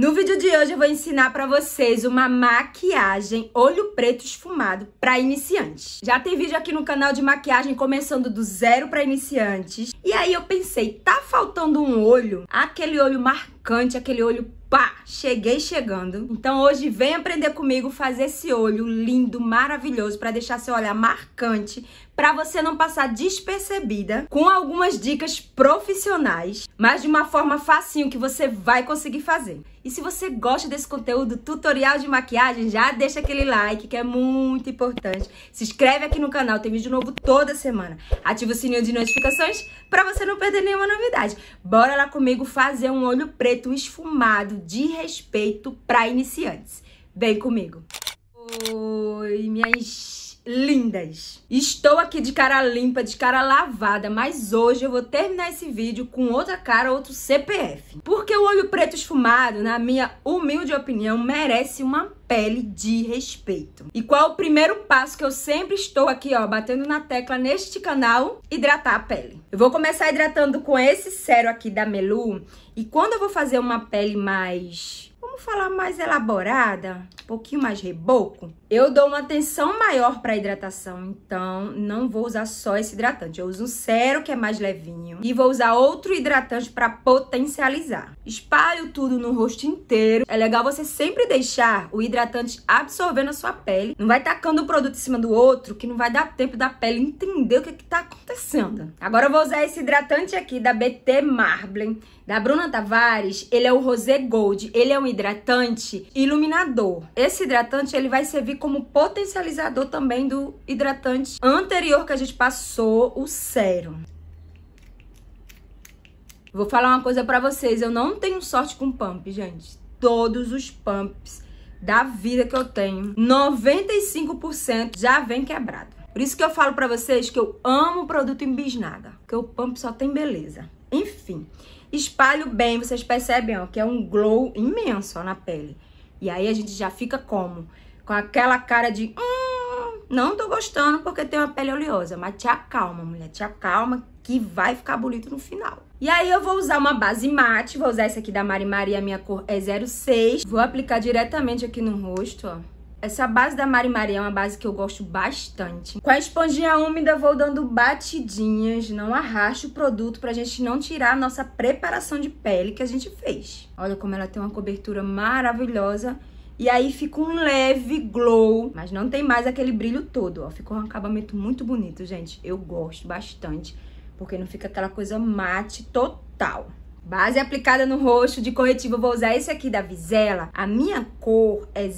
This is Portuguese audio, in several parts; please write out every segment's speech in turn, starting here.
No vídeo de hoje eu vou ensinar para vocês uma maquiagem olho preto esfumado para iniciantes. Já tem vídeo aqui no canal de maquiagem começando do zero para iniciantes. E aí eu pensei, tá faltando um olho, aquele olho marcado marcante, aquele olho pá, cheguei chegando. Então hoje vem aprender comigo fazer esse olho lindo, maravilhoso para deixar seu olhar marcante, para você não passar despercebida, com algumas dicas profissionais, mas de uma forma facinho que você vai conseguir fazer. E se você gosta desse conteúdo tutorial de maquiagem, já deixa aquele like que é muito importante. Se inscreve aqui no canal, tem vídeo novo toda semana. Ativa o sininho de notificações para você não perder nenhuma novidade. Bora lá comigo fazer um olho preto espeto esfumado de respeito para iniciantes. Vem comigo. Oi, minhas lindas. Estou aqui de cara limpa, de cara lavada, mas hoje eu vou terminar esse vídeo com outra cara, outro CPF. Porque o olho preto esfumado, na minha humilde opinião, merece uma pele de respeito. E qual é o primeiro passo que eu sempre estou aqui, ó, batendo na tecla neste canal? Hidratar a pele. Eu vou começar hidratando com esse cero aqui da Melu. E quando eu vou fazer uma pele mais... Vamos falar mais elaborada, um pouquinho mais reboco. Eu dou uma atenção maior para hidratação, então não vou usar só esse hidratante. Eu uso um cero que é mais levinho e vou usar outro hidratante para potencializar. Espalho tudo no rosto inteiro. É legal você sempre deixar o hidratante absorvendo a sua pele. Não vai tacando o um produto em cima do outro, que não vai dar tempo da pele entender o que, é está acontecendo. Agora eu vou usar esse hidratante aqui da BT Marblin, da Bruna Tavares. Ele é o Rosé Gold. Ele é um hidratante iluminador. Esse hidratante ele vai servir como potencializador também do hidratante anterior que a gente passou, o sérum. Vou falar uma coisa pra vocês, eu não tenho sorte com pump, gente. Todos os pumps da vida que eu tenho, 95% já vem quebrado. Por isso que eu falo pra vocês que eu amo o produto em bisnaga, porque o pump só tem beleza. Enfim, espalho bem, vocês percebem ó, que é um glow imenso ó, na pele. E aí a gente já fica como? com aquela cara de hum, não tô gostando porque tem uma pele oleosa. Mas te acalma, mulher, te acalma que vai ficar bonito no final. E aí eu vou usar uma base mate, vou usar essa aqui da Mari Maria, minha cor é 06. Vou aplicar diretamente aqui no rosto, ó. Essa base da Mari Maria é uma base que eu gosto bastante. Com a esponjinha úmida, vou dando batidinhas, não arraste o produto pra gente não tirar a nossa preparação de pele que a gente fez. Olha como ela tem uma cobertura maravilhosa e aí fica um leve glow, mas não tem mais aquele brilho todo, ó. Ficou um acabamento muito bonito, gente. Eu gosto bastante, porque não fica aquela coisa mate total. Base aplicada no rosto, de corretivo eu vou usar esse aqui da Visela. A minha cor é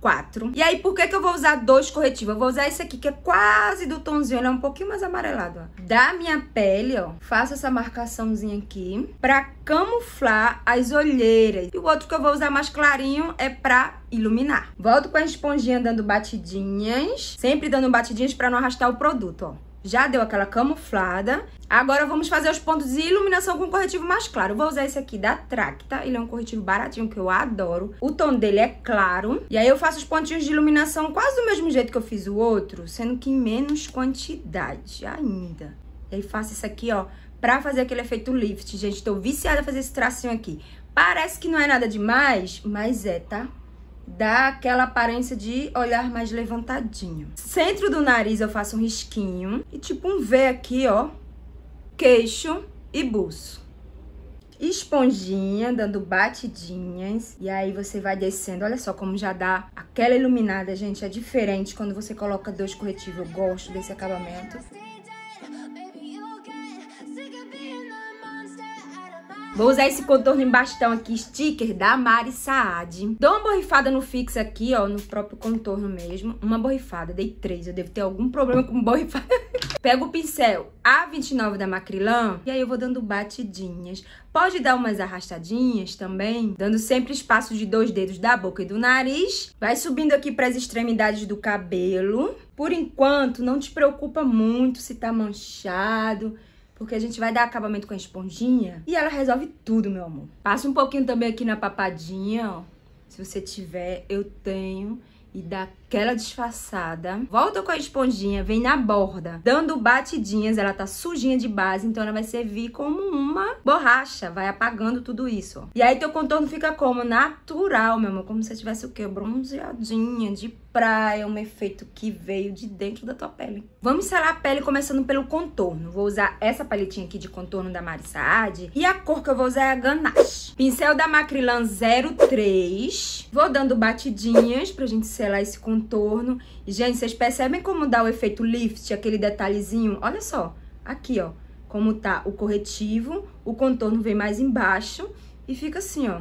04. E aí, por que, que eu vou usar dois corretivos? Eu vou usar esse aqui, que é quase do tonzinho, ele é um pouquinho mais amarelado, ó. Da minha pele, ó, faço essa marcaçãozinha aqui pra camuflar as olheiras. E o outro que eu vou usar mais clarinho é pra iluminar. Volto com a esponjinha dando batidinhas, sempre dando batidinhas pra não arrastar o produto, ó. Já deu aquela camuflada. Agora vamos fazer os pontos de iluminação com um corretivo mais claro. vou usar esse aqui da Tracta. Ele é um corretivo baratinho que eu adoro. O tom dele é claro. E aí eu faço os pontinhos de iluminação quase do mesmo jeito que eu fiz o outro, sendo que em menos quantidade ainda. E aí faço isso aqui, ó, pra fazer aquele efeito lift. Gente, tô viciada a fazer esse tracinho aqui. Parece que não é nada demais, mas é, tá? dá aquela aparência de olhar mais levantadinho. Centro do nariz eu faço um risquinho e tipo um V aqui, ó. Queixo e buço. Esponjinha, dando batidinhas. E aí você vai descendo. Olha só como já dá aquela iluminada, gente. É diferente quando você coloca dois corretivos. Eu gosto desse acabamento. Vou usar esse contorno em bastão aqui, sticker da Mari Saad. Dou uma borrifada no fix aqui, ó, no próprio contorno mesmo. Uma borrifada, dei três, eu devo ter algum problema com borrifada. Pego o pincel A29 da Macrilan e aí eu vou dando batidinhas. Pode dar umas arrastadinhas também, dando sempre espaço de dois dedos da boca e do nariz. Vai subindo aqui para as extremidades do cabelo. Por enquanto, não te preocupa muito se tá manchado, porque a gente vai dar acabamento com a esponjinha e ela resolve tudo, meu amor. Passa um pouquinho também aqui na papadinha, ó. Se você tiver, eu tenho e dá aquela disfarçada. Volta com a esponjinha, vem na borda, dando batidinhas. Ela tá sujinha de base, então ela vai servir como uma borracha. Vai apagando tudo isso, ó. E aí teu contorno fica como? Natural, meu amor. Como se tivesse o quê? Bronzeadinha, de praia, um efeito que veio de dentro da tua pele. Vamos selar a pele começando pelo contorno. Vou usar essa paletinha aqui de contorno da Mari Saad. E a cor que eu vou usar é a Ganache. Pincel da Macrilan 03. Vou dando batidinhas pra gente selar esse contorno. gente, vocês percebem como dá o efeito lift, aquele detalhezinho? Olha só, aqui, ó. Como tá o corretivo, o contorno vem mais embaixo e fica assim, ó.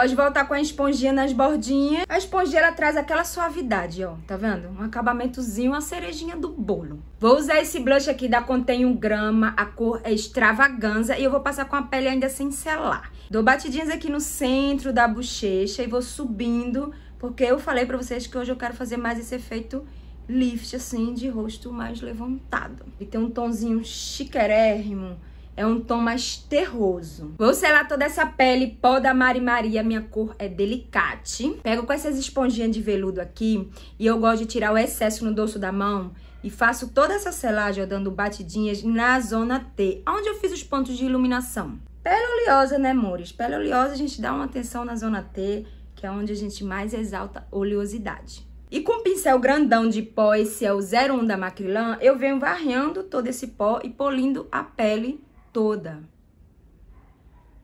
Pode voltar com a esponjinha nas bordinhas. A esponjinha ela traz aquela suavidade, ó. Tá vendo? Um acabamentozinho, uma cerejinha do bolo. Vou usar esse blush aqui da Contém 1 Grama. A cor é extravaganza. E eu vou passar com a pele ainda sem selar. Dou batidinhas aqui no centro da bochecha e vou subindo. Porque eu falei pra vocês que hoje eu quero fazer mais esse efeito lift, assim, de rosto mais levantado. E tem um tonzinho chiquérrimo é um tom mais terroso. Vou selar toda essa pele, pó da Mari Maria. Minha cor é delicate. Pego com essas esponjinhas de veludo aqui. E eu gosto de tirar o excesso no dorso da mão. E faço toda essa selagem, dando batidinhas na zona T. Onde eu fiz os pontos de iluminação. Pele oleosa, né, amores? Pele oleosa, a gente dá uma atenção na zona T. Que é onde a gente mais exalta oleosidade. E com o pincel grandão de pó, esse é o 01 da Macrilan, eu venho varrendo todo esse pó e polindo a pele toda.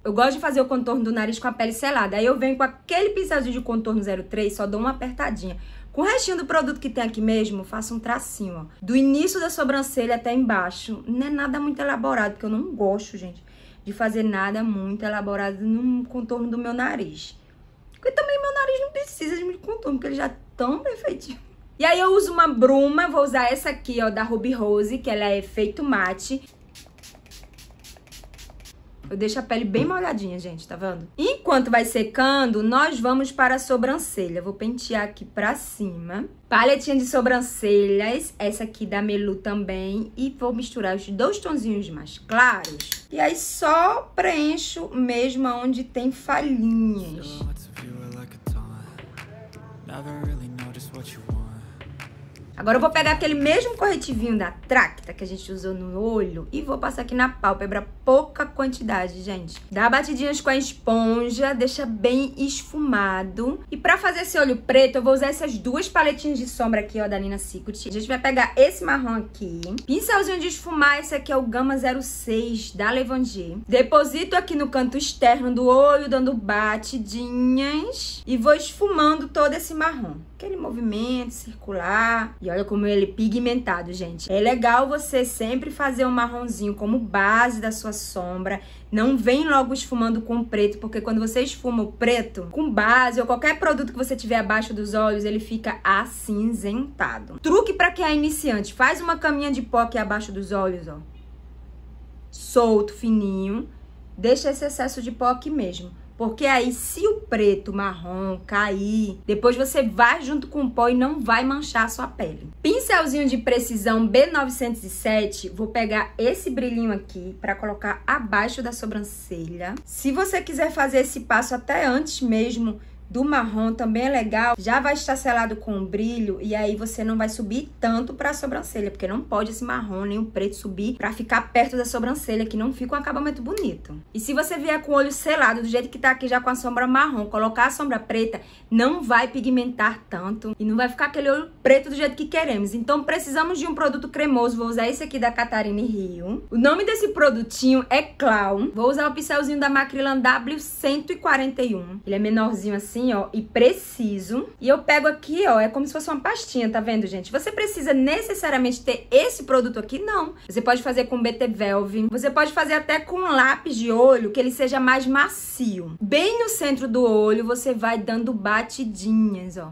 Eu gosto de fazer o contorno do nariz com a pele selada. Aí eu venho com aquele pincelzinho de contorno 03, só dou uma apertadinha. Com o restinho do produto que tem aqui mesmo, faço um tracinho, ó. Do início da sobrancelha até embaixo. Não é nada muito elaborado, porque eu não gosto, gente, de fazer nada muito elaborado no contorno do meu nariz. Porque também meu nariz não precisa de muito contorno, porque ele já é tão perfeitinho. E aí eu uso uma bruma, vou usar essa aqui, ó, da Ruby Rose, que ela é efeito mate. Eu deixo a pele bem molhadinha, gente, tá vendo? Enquanto vai secando, nós vamos para a sobrancelha. Vou pentear aqui pra cima. Paletinha de sobrancelhas, essa aqui da Melu também. E vou misturar os dois tonzinhos mais claros. E aí só preencho mesmo onde tem falhinhas. So, Agora eu vou pegar aquele mesmo corretivinho da Tracta que a gente usou no olho e vou passar aqui na pálpebra, pouca quantidade, gente. Dá batidinhas com a esponja, deixa bem esfumado. E pra fazer esse olho preto, eu vou usar essas duas paletinhas de sombra aqui, ó, da Nina Secret. A gente vai pegar esse marrom aqui, pincelzinho de esfumar, esse aqui é o Gama 06 da Levandier. Deposito aqui no canto externo do olho, dando batidinhas e vou esfumando todo esse marrom aquele movimento circular. E olha como ele é pigmentado, gente. É legal você sempre fazer o um marronzinho como base da sua sombra. Não vem logo esfumando com preto, porque quando você esfuma o preto com base ou qualquer produto que você tiver abaixo dos olhos, ele fica acinzentado. Truque para quem é iniciante. Faz uma caminha de pó aqui abaixo dos olhos, ó. Solto, fininho. Deixa esse excesso de pó aqui mesmo. Porque aí, se o preto, marrom cair, depois você vai junto com o pó e não vai manchar a sua pele. Pincelzinho de precisão B907, vou pegar esse brilhinho aqui para colocar abaixo da sobrancelha. Se você quiser fazer esse passo até antes mesmo do marrom também é legal. Já vai estar selado com brilho e aí você não vai subir tanto para a sobrancelha, porque não pode esse marrom nem o preto subir para ficar perto da sobrancelha, que não fica um acabamento bonito. E se você vier com o olho selado, do jeito que tá aqui já com a sombra marrom, colocar a sombra preta, não vai pigmentar tanto e não vai ficar aquele olho preto do jeito que queremos. Então precisamos de um produto cremoso, vou usar esse aqui da Catarine Rio. O nome desse produtinho é Clown. Vou usar o pincelzinho da Macrilan W141. Ele é menorzinho assim, assim, ó, e preciso. E eu pego aqui, ó, é como se fosse uma pastinha, tá vendo, gente? Você precisa necessariamente ter esse produto aqui? Não. Você pode fazer com BT Velvet, você pode fazer até com lápis de olho, que ele seja mais macio. Bem no centro do olho, você vai dando batidinhas, ó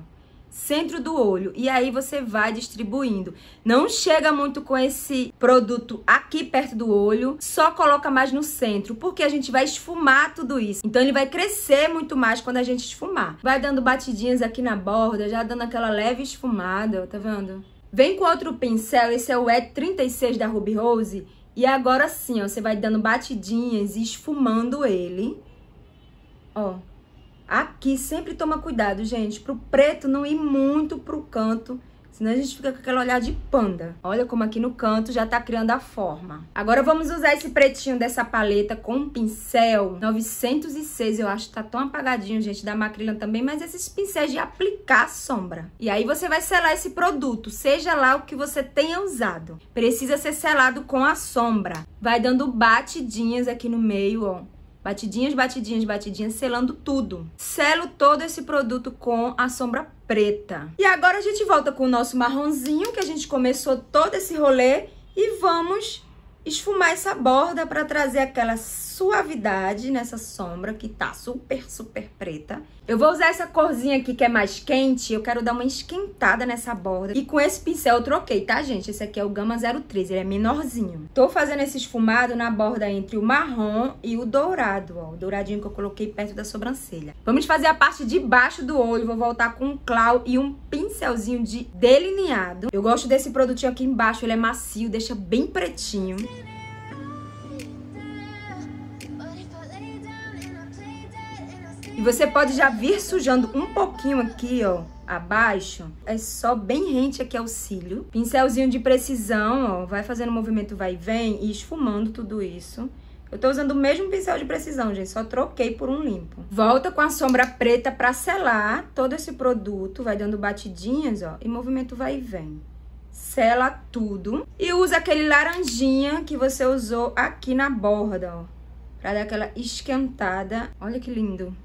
centro do olho. E aí você vai distribuindo. Não chega muito com esse produto aqui perto do olho, só coloca mais no centro, porque a gente vai esfumar tudo isso. Então ele vai crescer muito mais quando a gente esfumar. Vai dando batidinhas aqui na borda, já dando aquela leve esfumada, tá vendo? Vem com outro pincel, esse é o E36 da Ruby Rose. E agora sim, ó, você vai dando batidinhas e esfumando ele. Ó, Aqui sempre toma cuidado, gente, pro preto não ir muito pro canto, senão a gente fica com aquele olhar de panda. Olha como aqui no canto já tá criando a forma. Agora vamos usar esse pretinho dessa paleta com um pincel 906, eu acho que tá tão apagadinho, gente, da Macrilan também, mas esses pincéis de aplicar sombra. E aí você vai selar esse produto, seja lá o que você tenha usado. Precisa ser selado com a sombra. Vai dando batidinhas aqui no meio, ó Batidinhas, batidinhas, batidinhas, selando tudo. Selo todo esse produto com a sombra preta. E agora a gente volta com o nosso marronzinho, que a gente começou todo esse rolê. E vamos esfumar essa borda para trazer aquela suavidade nessa sombra que tá super, super preta. Eu vou usar essa corzinha aqui que é mais quente, eu quero dar uma esquentada nessa borda. E com esse pincel eu troquei, tá, gente? Esse aqui é o Gama 03, ele é menorzinho. Tô fazendo esse esfumado na borda entre o marrom e o dourado, ó. O douradinho que eu coloquei perto da sobrancelha. Vamos fazer a parte de baixo do olho, vou voltar com um clau e um pincelzinho de delineado. Eu gosto desse produtinho aqui embaixo, ele é macio, deixa bem pretinho. você pode já vir sujando um pouquinho aqui, ó, abaixo. É só bem rente aqui ao cílio. Pincelzinho de precisão, ó, vai fazendo movimento vai e vem e esfumando tudo isso. Eu tô usando o mesmo pincel de precisão, gente, só troquei por um limpo. Volta com a sombra preta pra selar todo esse produto, vai dando batidinhas, ó, e movimento vai e vem. Sela tudo. E usa aquele laranjinha que você usou aqui na borda, ó, pra dar aquela esquentada. Olha que lindo.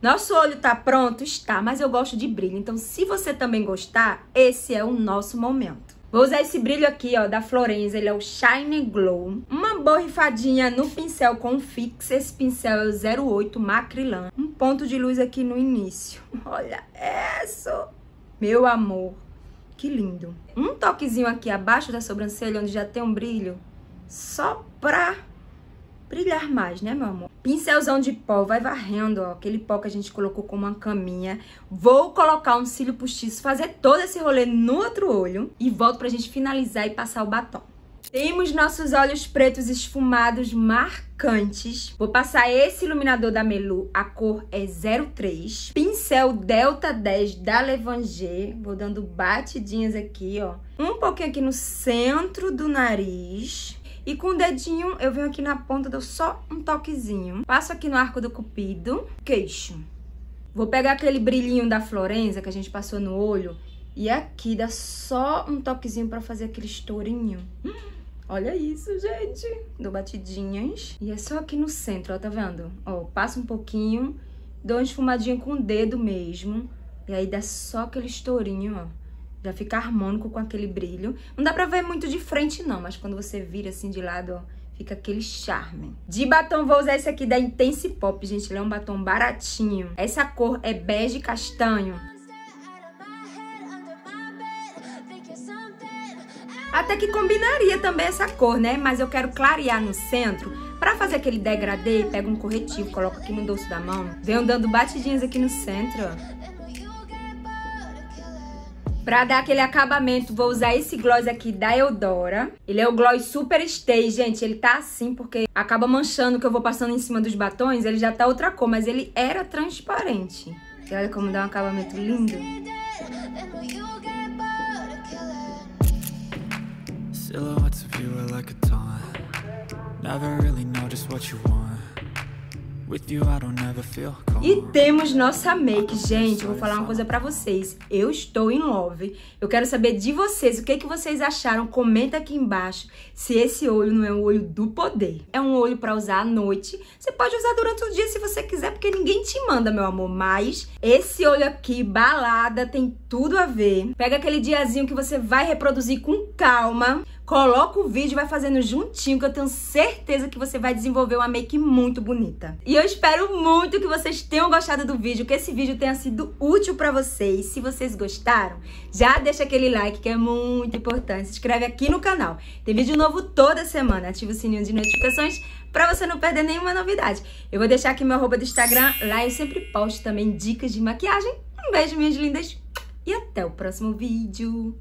Nosso olho tá pronto? Está, mas eu gosto de brilho. Então, se você também gostar, esse é o nosso momento. Vou usar esse brilho aqui, ó, da Florence. ele é o Shine Glow. Uma borrifadinha no pincel com fix, esse pincel é o 08 macrilã. Um ponto de luz aqui no início. Olha isso! Meu amor, que lindo. Um toquezinho aqui abaixo da sobrancelha, onde já tem um brilho, só pra brilhar mais, né, meu amor? Pincelzão de pó, vai varrendo, ó, aquele pó que a gente colocou como uma caminha. Vou colocar um cílio postiço, fazer todo esse rolê no outro olho e volto pra gente finalizar e passar o batom. Temos nossos olhos pretos esfumados marcantes. Vou passar esse iluminador da Melu, a cor é 03. Pincel Delta 10 da Levanger. Vou dando batidinhas aqui, ó. Um pouquinho aqui no centro do nariz. E com o dedinho, eu venho aqui na ponta, dou só um toquezinho. Passo aqui no arco do cupido, queixo. Vou pegar aquele brilhinho da Florenza que a gente passou no olho. E aqui dá só um toquezinho pra fazer aquele estourinho. Hum, olha isso, gente. Dou batidinhas. E é só aqui no centro, ó, tá vendo? Ó, passo um pouquinho, dou uma esfumadinha com o dedo mesmo. E aí dá só aquele estourinho, ó. Já fica harmônico com aquele brilho. Não dá pra ver muito de frente, não, mas quando você vira assim de lado, ó, fica aquele charme. De batom, vou usar esse aqui da Intense Pop, gente. Ele é um batom baratinho. Essa cor é bege castanho. Até que combinaria também essa cor, né? Mas eu quero clarear no centro. Pra fazer aquele degradê, pega um corretivo, coloca aqui no dorso da mão. Venho dando batidinhas aqui no centro, ó. Pra dar aquele acabamento, vou usar esse gloss aqui da Eudora. Ele é o gloss super stay, gente. Ele tá assim porque acaba manchando que eu vou passando em cima dos batons. Ele já tá outra cor, mas ele era transparente. E olha como dá um acabamento lindo. Silhouettes of you are like a taunt Never really know just what you want e temos nossa make, gente, vou falar uma coisa pra vocês, eu estou em love, eu quero saber de vocês, o que, que vocês acharam, comenta aqui embaixo se esse olho não é um olho do poder, é um olho pra usar à noite, você pode usar durante o dia se você quiser, porque ninguém te manda, meu amor, mas esse olho aqui, balada, tem tudo a ver, pega aquele diazinho que você vai reproduzir com calma, Coloca o vídeo e vai fazendo juntinho, que eu tenho certeza que você vai desenvolver uma make muito bonita. E eu espero muito que vocês tenham gostado do vídeo, que esse vídeo tenha sido útil pra vocês. Se vocês gostaram, já deixa aquele like, que é muito importante. Se inscreve aqui no canal. Tem vídeo novo toda semana. Ativa o sininho de notificações pra você não perder nenhuma novidade. Eu vou deixar aqui meu arroba do Instagram. Lá eu sempre posto também dicas de maquiagem. Um beijo, minhas lindas. E até o próximo vídeo.